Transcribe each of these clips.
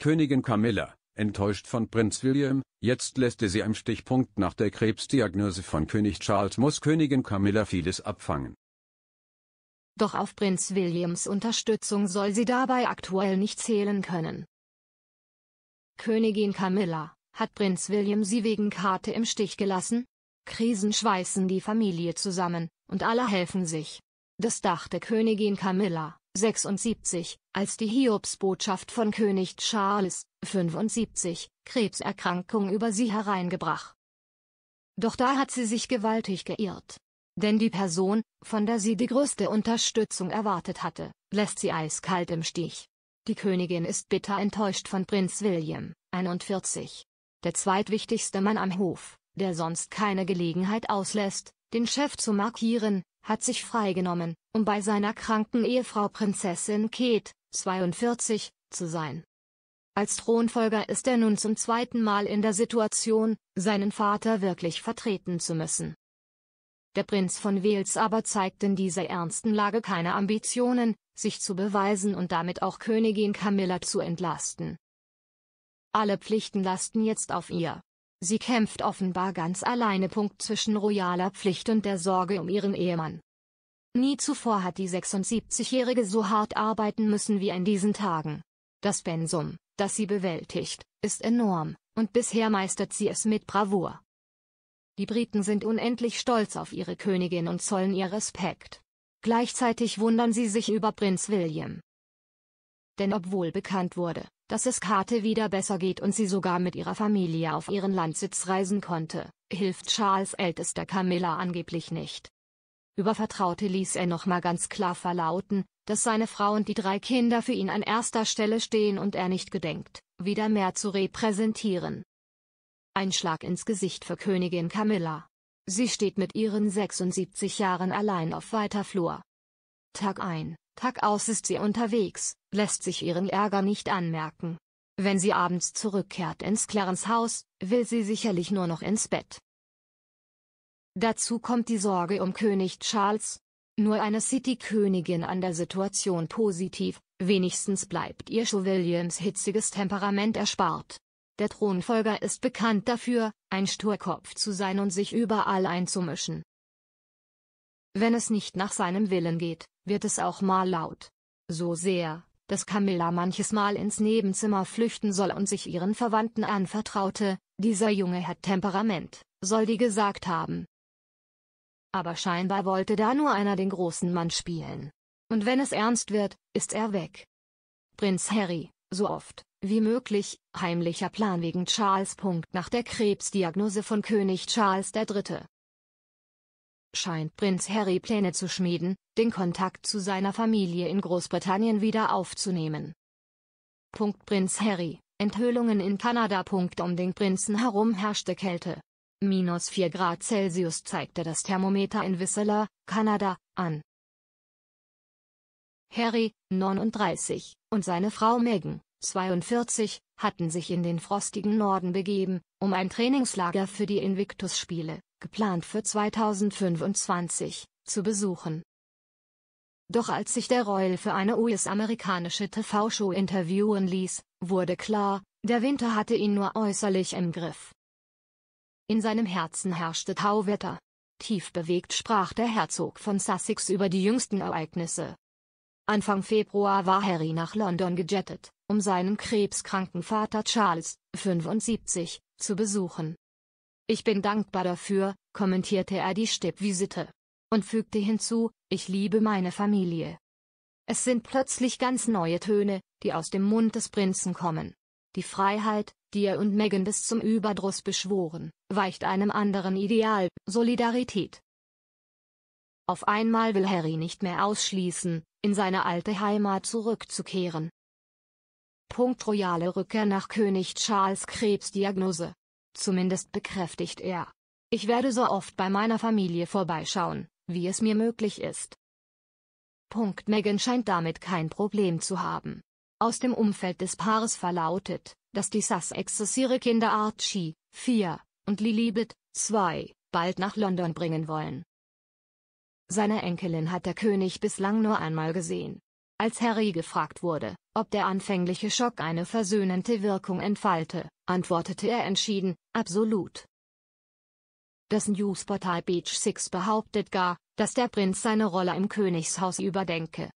Königin Camilla, enttäuscht von Prinz William, jetzt lässt er sie im Stichpunkt nach der Krebsdiagnose von König Charles muss Königin Camilla vieles abfangen. Doch auf Prinz Williams Unterstützung soll sie dabei aktuell nicht zählen können. Königin Camilla, hat Prinz William sie wegen Karte im Stich gelassen? Krisen schweißen die Familie zusammen, und alle helfen sich. Das dachte Königin Camilla, 76, als die Hiobsbotschaft von König Charles, 75, Krebserkrankung über sie hereingebracht. Doch da hat sie sich gewaltig geirrt. Denn die Person, von der sie die größte Unterstützung erwartet hatte, lässt sie eiskalt im Stich. Die Königin ist bitter enttäuscht von Prinz William, 41. Der zweitwichtigste Mann am Hof, der sonst keine Gelegenheit auslässt, den Chef zu markieren, hat sich freigenommen, um bei seiner kranken Ehefrau Prinzessin Kate, 42, zu sein. Als Thronfolger ist er nun zum zweiten Mal in der Situation, seinen Vater wirklich vertreten zu müssen. Der Prinz von Wales aber zeigt in dieser ernsten Lage keine Ambitionen, sich zu beweisen und damit auch Königin Camilla zu entlasten. Alle Pflichten lasten jetzt auf ihr. Sie kämpft offenbar ganz alleine. Punkt zwischen royaler Pflicht und der Sorge um ihren Ehemann. Nie zuvor hat die 76-Jährige so hart arbeiten müssen wie in diesen Tagen. Das Pensum, das sie bewältigt, ist enorm, und bisher meistert sie es mit Bravour. Die Briten sind unendlich stolz auf ihre Königin und zollen ihr Respekt. Gleichzeitig wundern sie sich über Prinz William. Denn obwohl bekannt wurde, dass es Kate wieder besser geht und sie sogar mit ihrer Familie auf ihren Landsitz reisen konnte, hilft Charles ältester Camilla angeblich nicht. Über Vertraute ließ er nochmal ganz klar verlauten, dass seine Frau und die drei Kinder für ihn an erster Stelle stehen und er nicht gedenkt, wieder mehr zu repräsentieren. Ein Schlag ins Gesicht für Königin Camilla. Sie steht mit ihren 76 Jahren allein auf weiter Flur. Tag ein, Tag aus ist sie unterwegs, lässt sich ihren Ärger nicht anmerken. Wenn sie abends zurückkehrt ins Clarence Haus, will sie sicherlich nur noch ins Bett. Dazu kommt die Sorge um König Charles. Nur eine City-Königin an der Situation positiv, wenigstens bleibt ihr Show Williams hitziges Temperament erspart. Der Thronfolger ist bekannt dafür, ein Sturkopf zu sein und sich überall einzumischen. Wenn es nicht nach seinem Willen geht, wird es auch mal laut. So sehr, dass Camilla manches Mal ins Nebenzimmer flüchten soll und sich ihren Verwandten anvertraute, dieser Junge hat Temperament, soll die gesagt haben. Aber scheinbar wollte da nur einer den großen Mann spielen. Und wenn es ernst wird, ist er weg. Prinz Harry, so oft, wie möglich, heimlicher Plan wegen Charles. Nach der Krebsdiagnose von König Charles III scheint Prinz Harry Pläne zu schmieden, den Kontakt zu seiner Familie in Großbritannien wieder aufzunehmen. Punkt Prinz Harry, Enthüllungen in Kanada. Punkt um den Prinzen herum herrschte Kälte. Minus 4 Grad Celsius zeigte das Thermometer in Whistler, Kanada, an. Harry, 39, und seine Frau Meghan, 42, hatten sich in den frostigen Norden begeben, um ein Trainingslager für die Invictus-Spiele geplant für 2025, zu besuchen. Doch als sich der Royal für eine US-amerikanische TV-Show interviewen ließ, wurde klar, der Winter hatte ihn nur äußerlich im Griff. In seinem Herzen herrschte Tauwetter. Tief bewegt sprach der Herzog von Sussex über die jüngsten Ereignisse. Anfang Februar war Harry nach London gejettet, um seinen krebskranken Vater Charles, 75, zu besuchen. Ich bin dankbar dafür, kommentierte er die Stippvisite. Und fügte hinzu, ich liebe meine Familie. Es sind plötzlich ganz neue Töne, die aus dem Mund des Prinzen kommen. Die Freiheit, die er und Megan bis zum Überdruss beschworen, weicht einem anderen Ideal, Solidarität. Auf einmal will Harry nicht mehr ausschließen, in seine alte Heimat zurückzukehren. Punkt royale Rückkehr nach König Charles Krebs Diagnose Zumindest bekräftigt er. Ich werde so oft bei meiner Familie vorbeischauen, wie es mir möglich ist. Punkt Megan scheint damit kein Problem zu haben. Aus dem Umfeld des Paares verlautet, dass die Sussexes ihre Kinder Archie, 4, und Lilibet, 2, bald nach London bringen wollen. Seine Enkelin hat der König bislang nur einmal gesehen. Als Harry gefragt wurde, ob der anfängliche Schock eine versöhnende Wirkung entfalte, antwortete er entschieden, absolut. Das Newsportal Beach Six behauptet gar, dass der Prinz seine Rolle im Königshaus überdenke.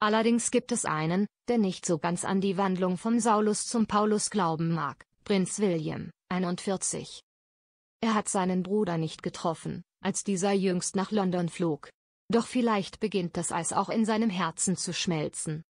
Allerdings gibt es einen, der nicht so ganz an die Wandlung von Saulus zum Paulus glauben mag, Prinz William, 41. Er hat seinen Bruder nicht getroffen, als dieser jüngst nach London flog, doch vielleicht beginnt das Eis auch in seinem Herzen zu schmelzen.